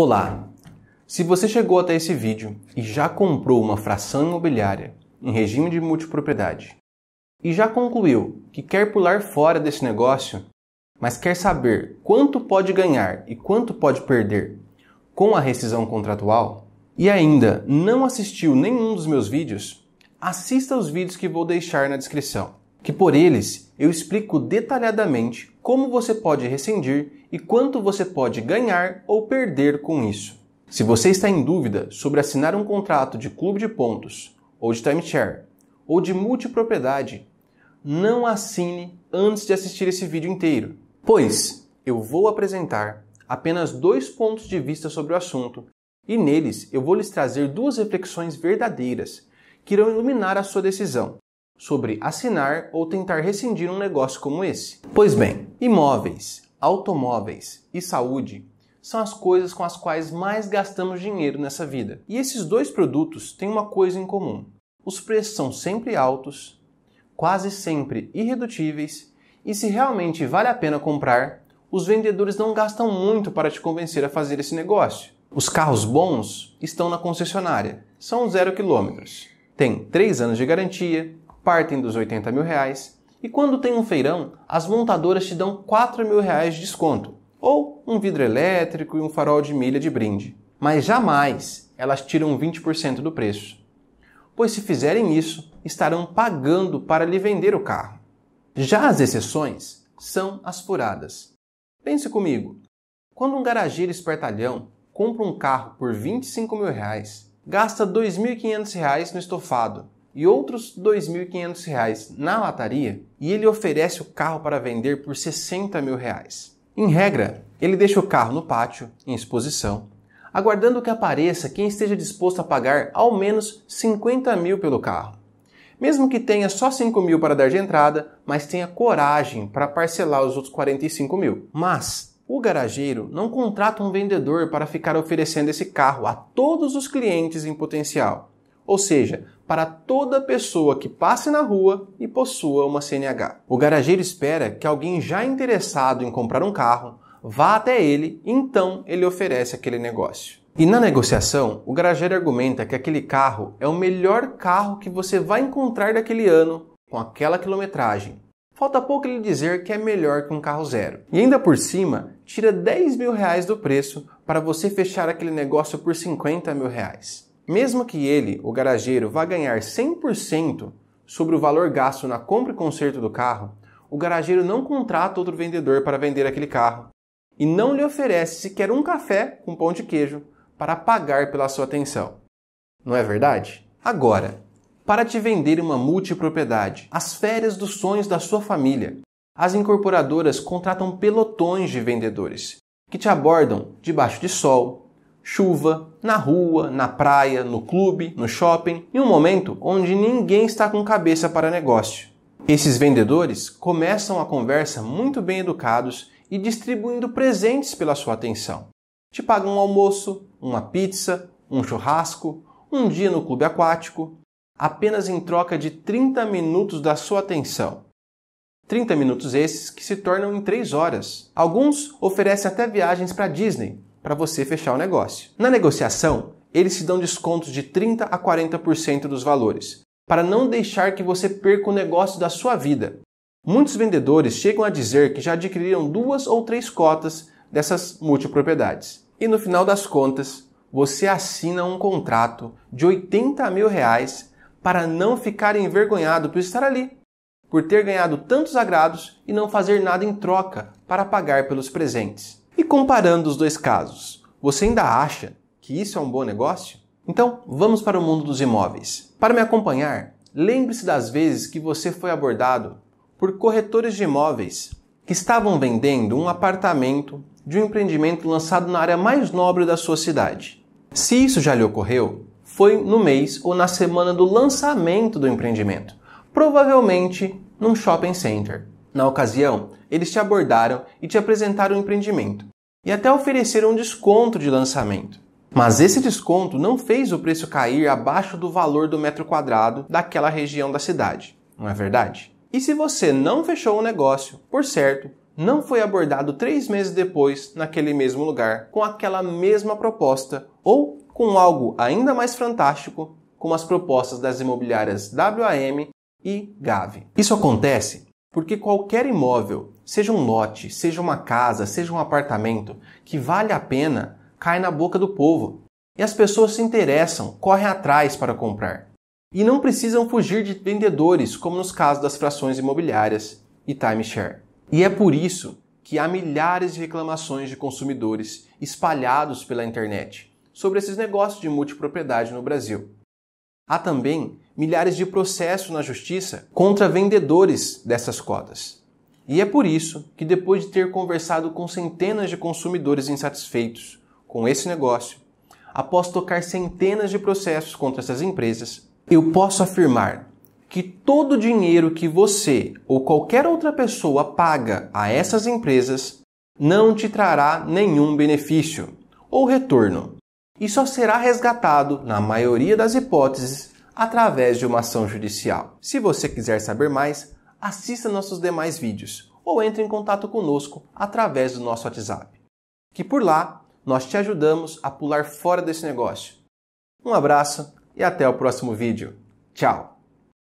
Olá! Se você chegou até esse vídeo e já comprou uma fração imobiliária em regime de multipropriedade e já concluiu que quer pular fora desse negócio, mas quer saber quanto pode ganhar e quanto pode perder com a rescisão contratual e ainda não assistiu nenhum dos meus vídeos, assista os vídeos que vou deixar na descrição, que por eles eu explico detalhadamente como você pode rescindir e quanto você pode ganhar ou perder com isso. Se você está em dúvida sobre assinar um contrato de clube de pontos, ou de timeshare, ou de multipropriedade, não assine antes de assistir esse vídeo inteiro, pois eu vou apresentar apenas dois pontos de vista sobre o assunto e neles eu vou lhes trazer duas reflexões verdadeiras que irão iluminar a sua decisão sobre assinar ou tentar rescindir um negócio como esse. Pois bem, imóveis, automóveis e saúde são as coisas com as quais mais gastamos dinheiro nessa vida. E esses dois produtos têm uma coisa em comum: os preços são sempre altos, quase sempre irredutíveis, e se realmente vale a pena comprar, os vendedores não gastam muito para te convencer a fazer esse negócio. Os carros bons estão na concessionária, são zero quilômetros. Tem 3 anos de garantia, partem dos 80 mil reais, e quando tem um feirão, as montadoras te dão 4 mil reais de desconto, ou um vidro elétrico e um farol de milha de brinde. Mas jamais elas tiram 20% do preço, pois se fizerem isso, estarão pagando para lhe vender o carro. Já as exceções são as furadas. Pense comigo, quando um garageiro espertalhão compra um carro por 25 mil reais, gasta 2.500 reais no estofado e outros R$ 2.500 na lataria e ele oferece o carro para vender por R$ 60 mil. Reais. Em regra, ele deixa o carro no pátio, em exposição, aguardando que apareça quem esteja disposto a pagar ao menos 50 mil pelo carro. Mesmo que tenha só 5 mil para dar de entrada, mas tenha coragem para parcelar os outros 45 mil. Mas o garageiro não contrata um vendedor para ficar oferecendo esse carro a todos os clientes em potencial ou seja, para toda pessoa que passe na rua e possua uma CNH. O garageiro espera que alguém já interessado em comprar um carro vá até ele, então ele oferece aquele negócio. E na negociação, o garageiro argumenta que aquele carro é o melhor carro que você vai encontrar daquele ano com aquela quilometragem. Falta pouco ele dizer que é melhor que um carro zero. E ainda por cima, tira 10 mil reais do preço para você fechar aquele negócio por 50 mil reais. Mesmo que ele, o garageiro, vá ganhar 100% sobre o valor gasto na compra e conserto do carro, o garageiro não contrata outro vendedor para vender aquele carro e não lhe oferece sequer um café com pão de queijo para pagar pela sua atenção. Não é verdade? Agora, para te vender uma multipropriedade, as férias dos sonhos da sua família, as incorporadoras contratam pelotões de vendedores que te abordam debaixo de sol, chuva, na rua, na praia, no clube, no shopping, em um momento onde ninguém está com cabeça para negócio. Esses vendedores começam a conversa muito bem educados e distribuindo presentes pela sua atenção. Te pagam um almoço, uma pizza, um churrasco, um dia no clube aquático, apenas em troca de 30 minutos da sua atenção. 30 minutos esses que se tornam em 3 horas. Alguns oferecem até viagens para Disney, para você fechar o negócio. Na negociação, eles se dão descontos de 30 a 40% dos valores, para não deixar que você perca o negócio da sua vida. Muitos vendedores chegam a dizer que já adquiriram duas ou três cotas dessas multipropriedades. E no final das contas, você assina um contrato de 80 mil reais para não ficar envergonhado por estar ali, por ter ganhado tantos agrados e não fazer nada em troca para pagar pelos presentes. E comparando os dois casos, você ainda acha que isso é um bom negócio? Então, vamos para o mundo dos imóveis. Para me acompanhar, lembre-se das vezes que você foi abordado por corretores de imóveis que estavam vendendo um apartamento de um empreendimento lançado na área mais nobre da sua cidade. Se isso já lhe ocorreu, foi no mês ou na semana do lançamento do empreendimento, provavelmente num shopping center. Na ocasião, eles te abordaram e te apresentaram o um empreendimento, e até ofereceram um desconto de lançamento. Mas esse desconto não fez o preço cair abaixo do valor do metro quadrado daquela região da cidade, não é verdade? E se você não fechou o negócio, por certo, não foi abordado três meses depois naquele mesmo lugar com aquela mesma proposta ou com algo ainda mais fantástico, como as propostas das imobiliárias WAM e Gave. Isso acontece porque qualquer imóvel, seja um lote, seja uma casa, seja um apartamento, que vale a pena, cai na boca do povo. E as pessoas se interessam, correm atrás para comprar. E não precisam fugir de vendedores, como nos casos das frações imobiliárias e timeshare. E é por isso que há milhares de reclamações de consumidores espalhados pela internet sobre esses negócios de multipropriedade no Brasil. Há também milhares de processos na justiça contra vendedores dessas cotas. E é por isso que, depois de ter conversado com centenas de consumidores insatisfeitos com esse negócio, após tocar centenas de processos contra essas empresas, eu posso afirmar que todo o dinheiro que você ou qualquer outra pessoa paga a essas empresas não te trará nenhum benefício ou retorno e só será resgatado, na maioria das hipóteses, através de uma ação judicial. Se você quiser saber mais, assista nossos demais vídeos ou entre em contato conosco através do nosso WhatsApp. Que por lá nós te ajudamos a pular fora desse negócio. Um abraço e até o próximo vídeo. Tchau!